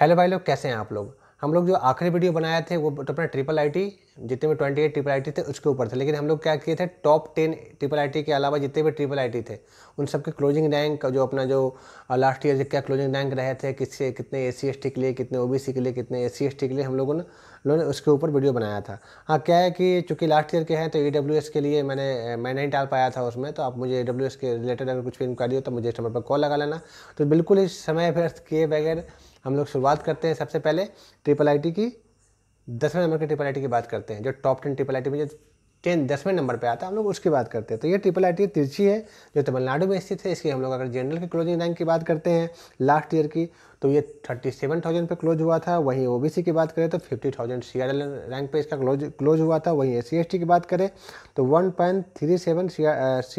hello भाई लोग कैसे हैं आप लोग हम लोग जो आखिरी वीडियो बनाए थे वो तो अपना ट्रिपल आई टी जितने भी twenty eight triple I T थे उसके ऊपर थे लेकिन हम लोग क्या किए थे top ten triple I T के अलावा जितने भी ट्रिपल आई टी थे उन सब के क्लोजिंग रैंक जो अपना जो लास्ट ईयर क्या क्लोजिंग रैंक रहे थे किससे कितने ए सी एस टी के लिए कितने ओ बी सी के लिए कितने ए सी एस टी के लिए हम लोगों ने लोगों ने उसके ऊपर वीडियो बनाया था हाँ क्या है कि चूँकि लास्ट ईयर के हैं तो ई डब्ल्यू एस के लिए मैंने मैं नहीं डाल पाया था उसमें तो आप मुझे ई डब्ल्यू एस के रिलेटेड अगर कुछ भी इंक्वायरी हो तो मुझे इस नंबर पर कॉल लगा लेना तो बिल्कुल इस समय व्यर्थ किए बगैर हम लोग शुरुआत करते हैं सबसे पहले ट्रिपल आई की दसवें नंबर के ट्रिपल आई की बात करते हैं जो टॉप टेन ट्रिपल आई में जो टेन दसवें नंबर पे आता है हम लोग उसकी बात करते हैं तो ये ट्रिपल आई टी तिरछी है जो तमिलनाडु में स्थित है इसकी हम लोग अगर जनरल की क्लोजिंग रैंक की बात करते हैं लास्ट ईयर की तो ये थर्टी सेवन थाउजेंड पर क्लोज हुआ था वहीं ओ की बात करें तो fifty thousand C R L rank पे इसका क्लोज क्लोज हुआ था वहीं एस सी एस टी की बात करें तो one point three seven C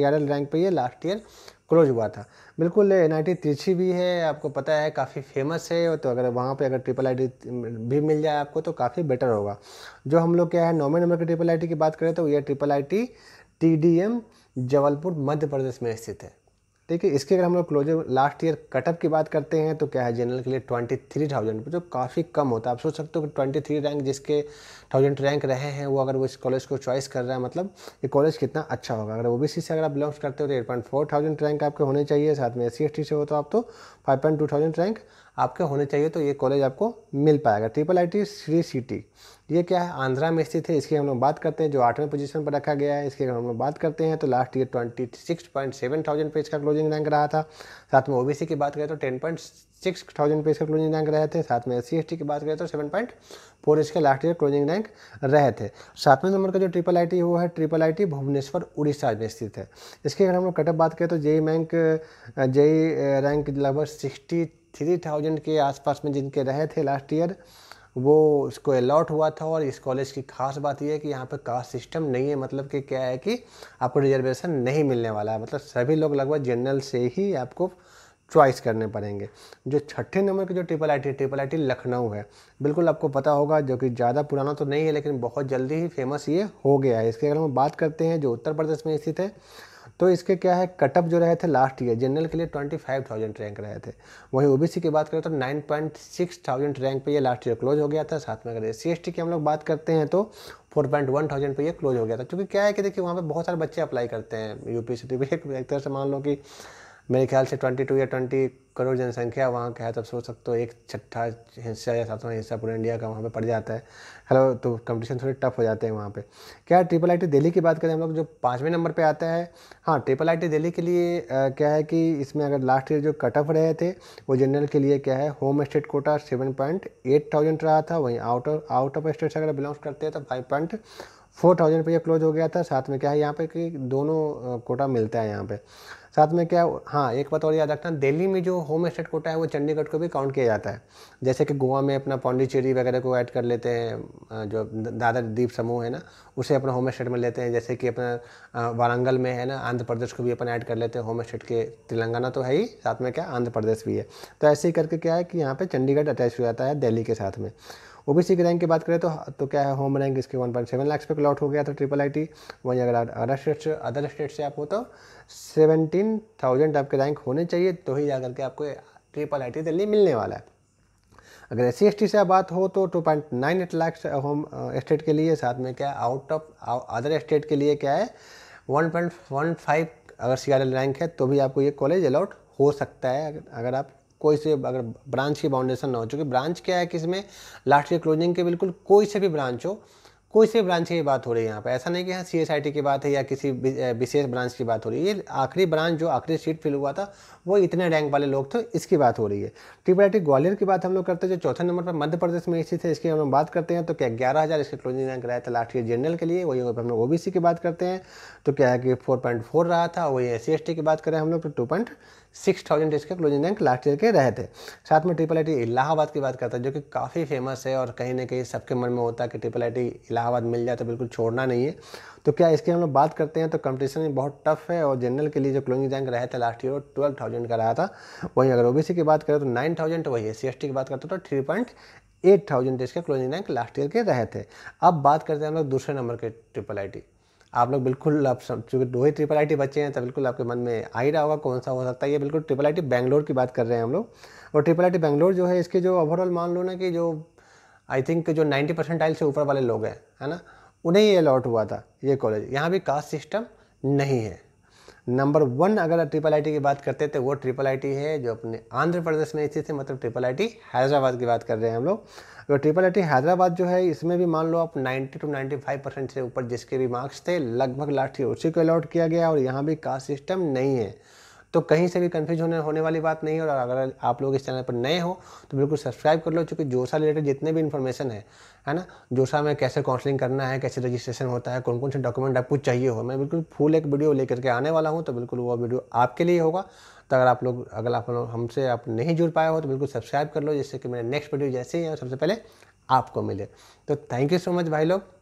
R L rank पे ये लास्ट ईयर क्लोज हुआ था बिल्कुल एन आई तिरछी भी है आपको पता है काफ़ी फेमस है तो अगर वहाँ पे अगर ट्रिपल आई भी मिल जाए आपको तो काफ़ी बेटर होगा जो हम लोग क्या है नौवें नंबर की ट्रिपल आई की बात करें तो यह triple I T T D M Jabalpur Madhya Pradesh में स्थित है देखिए इसके अगर हम लोग क्लोजर लास्ट ईयर कटअप की बात करते हैं तो क्या है जनरल के लिए ट्वेंटी थ्री थाउजेंड जो काफ़ी कम होता है आप सोच सकते हो कि ट्वेंटी थ्री रैंक जिसके थाउजेंड रैंक रहे हैं वो अगर वो इस कॉलेज को चॉइस कर रहा है मतलब ये कॉलेज कितना अच्छा होगा अगर ओ से अगर आप बिलोंग करते हो तो eight point four thousand rank आपके होने चाहिए साथ में एस सी से हो तो आप तो five point two thousand rank आपके होने चाहिए तो ये कॉलेज आपको मिल पाएगा triple I T Sri City ये क्या है आंध्रा में स्थित है इसकी हम लोग बात करते हैं जो आठवें पोजीशन पर रखा गया है इसकी अगर हम लोग बात करते हैं तो last year twenty six point seven thousand पे इसका क्लोजिंग रैंक रहा था साथ में ओबीसी की बात करें तो टेन पॉइंट सिक्स थाउजेंड पे इसका क्लोजिंग रैंक रहे थे साथ में एस सी की बात करें तो सेवन पॉइंट फोर इसके लास्ट ईयर क्लोजिंग रैंक रहे थे सातवें नंबर का जो ट्रिपल आई वो है ट्रिपल आई भुवनेश्वर उड़ीसा में स्थित है इसके अगर हम लोग कटअप बात करें तो जेई बैंक जेई रैंक लगभग सिक्सटी थ्री थाउजेंड के आसपास में जिनके रहे थे लास्ट ईयर वो इसको अलॉट हुआ था और इस कॉलेज की खास बात यह है कि यहाँ पर कास्ट सिस्टम नहीं है मतलब कि क्या है कि आपको रिजर्वेशन नहीं मिलने वाला है मतलब सभी लोग लगभग जनरल से ही आपको चॉइस करने पड़ेंगे जो छठे नंबर की जो triple I T triple I T Lucknow है बिल्कुल आपको पता होगा जो कि ज़्यादा पुराना तो नहीं है लेकिन बहुत जल्दी ही फेमस ये हो गया है इसके अगर हम बात करते हैं जो उत्तर प्रदेश में स्थित है तो इसके क्या है कटअप जो रहे थे लास्ट ईयर जनरल के लिए ट्वेंटी फाइव थाउजेंड रैंक रहे थे वहीं ओबीसी की बात करें तो nine point six thousand rank पे ये लास्ट ईयर क्लोज हो गया था साथ में अगर सी एस टी की हम लोग बात करते हैं तो फोर पॉइंट वन थाउजेंड पर यह क्लोज हो गया था क्योंकि क्या है कि देखिए वहाँ पर बहुत सारे बच्चे अप्लाई करते हैं यू पी तो एक तरह से मान लो कि मेरे ख्याल से 22 या 20 करोड़ जनसंख्या वहाँ का है तब तो सोच सकते हो एक छठा हिस्सा या सातवां हिस्सा पूरे इंडिया का वहाँ पे पड़ जाता है हेलो तो कंपटीशन थोड़े टफ हो जाते हैं वहाँ पे क्या ट्रिपल आई दिल्ली की बात करें हम लोग जो पाँचवें नंबर पे आता है हाँ ट्रिपल आई दिल्ली के लिए आ, क्या है कि इसमें अगर लास्ट ईयर जो कट ऑफ रहे थे वो जनरल के लिए क्या है home state quota seven point eight thousand रहा था वहीं out of out of state से अगर बिलोंग करते हैं तो फाइव पॉइंट फोर थाउजेंड पर यह क्लोज हो गया था साथ में क्या है यहाँ पे कि दोनों कोटा मिलता है यहाँ पे साथ में क्या हाँ एक बात और याद रखना दिल्ली में जो होम स्टेट कोटा है वो चंडीगढ़ को भी काउंट किया जाता है जैसे कि गोवा में अपना पौंडीचेरी वगैरह को ऐड कर लेते हैं जो दादर द्वीप समूह है ना उसे अपना होम स्टेट में लेते हैं जैसे कि अपना वारंगल में है ना आंध्र प्रदेश को भी अपन ऐड कर लेते हैं होम स्टेट के तेलंगाना तो है ही साथ में क्या आंध्र प्रदेश भी है तो ऐसे ही करके क्या है कि यहाँ पर चंडीगढ़ अटैच हो जाता है दिल्ली के साथ में ओबीसी की रैंक की बात करें तो तो क्या है होम रैंक इसके वन पॉइंट सेवन लैक्स पे क्लॉट हो गया था ट्रिपल आई टी वहीं अगर अदर स्टेट से अदर स्टेट से आप हो तो सेवनटीन थाउजेंड आपके रैंक होने चाहिए तो ही जा करके आपको ट्रिपल आई टी दिल्ली मिलने वाला है अगर एस सी से बात हो तो two point nine eight lakhs home state के लिए साथ में क्या आउट ऑफ अदर स्टेट के लिए क्या है वन पॉइंट वन फाइव अगर सी आर एल रैंक है तो भी आपको ये कॉलेज अलाउट हो सकता है अगर आप कोई से अगर ब्रांच की बाउंडेशन ना हो चूँकि ब्रांच क्या है कि इसमें लास्ट के क्लोजिंग के बिल्कुल कोई से भी ब्रांच हो कोई से ब्रांच की बात हो रही है यहाँ पर ऐसा नहीं कि हाँ सी की बात है या किसी विशेष ब्रांच की बात हो रही है ये आखिरी ब्रांच जो आखिरी सीट फिल हुआ था वो इतने रैंक वाले लोग थे इसकी बात हो रही है टी ग्वालियर की बात हम लोग करते हैं जो चौथे नंबर पर मध्य प्रदेश में स्थित है इसकी हम लोग बात करते हैं तो क्या ग्यारह हज़ार इसके क्लोजिंग रैंक रहा था लास्ट ईयर जनरल के लिए वही हम लोग ओ की बात करते हैं तो क्या है कि फोर रहा था वही एस सी की बात करें हम लोग तो टू सिक्स थाउजेंड इसके क्लोजिंग रैंक लास्ट ईयर के रहे थे साथ में ट्रिपल आई इलाहाबाद की बात करता है जो कि काफ़ी फेमस है और कहीं ना कहीं सबके मन में होता है कि ट्रिपल आई इलाहाबाद मिल जाए तो बिल्कुल छोड़ना नहीं है तो क्या इसकी हम लोग बात करते हैं तो कंपटीशन बहुत टफ है और जनरल के लिए जो क्लोजिंग रैंक रहे था लास्ट ईयर वो ट्वेल्व थाउजेंड का रहा था वहीं अगर ओ की बात करें तो नाइन थाउजेंड तो वही है सी की बात करते तो थ्री पॉइंट एट थाउजेंड इसके क्लोजिंग रैंक लास्ट ईयर के रहे थे अब बात करते हैं हम लोग दूसरे नंबर के ट्रिपल आई आप लोग बिल्कुल आप चूँकि दो ही ट्रिपल आई बच्चे हैं तो बिल्कुल आपके मन में आ ही रहा होगा कौन सा हो सकता है ये बिल्कुल ट्रिपल आई बैंगलोर की बात कर रहे हैं हम लोग और ट्रिपल आई बैंगलोर जो है इसके जो ओवरऑल मान लो ना कि जो आई थिंक जो नाइन्टी परसेंटाइल से ऊपर वाले लोग हैं है ना उन्हें ही अलॉट हुआ था ये कॉलेज यहाँ भी कास्ट सिस्टम नहीं है नंबर वन अगर ट्रिपल आईटी की बात करते हैं तो वो ट्रिपल आईटी है जो अपने आंध्र प्रदेश में स्थित है मतलब ट्रिपल आईटी हैदराबाद की बात कर रहे हैं हम लोग तो ट्रिपल आईटी हैदराबाद जो है इसमें भी मान लो आप 90 टू 95 परसेंट से ऊपर जिसके भी मार्क्स थे लगभग लास्ट ईयर उसी को अलॉट किया गया और यहाँ भी कास्ट सिस्टम नहीं है तो कहीं से भी कन्फ्यूज होने होने वाली बात नहीं है और अगर आप लोग इस चैनल पर नए हो तो बिल्कुल सब्सक्राइब कर लो चूँकि जोशा रिलेटेड जितने भी इन्फॉर्मेशन है है ना जोशा में कैसे काउंसलिंग करना है कैसे रजिस्ट्रेशन होता है कौन कौन से डॉक्यूमेंट आपको चाहिए हो मैं बिल्कुल फुल एक वीडियो लेकर के आने वाला हूँ तो बिल्कुल वो वीडियो आपके लिए होगा तो अगर आप लोग अगर आप लोग हमसे आप नहीं जुड़ पाए हो तो बिल्कुल सब्सक्राइब कर लो जिससे कि मेरे नेक्स्ट वीडियो जैसे ही है सबसे पहले आपको मिले तो थैंक यू सो मच भाई लोग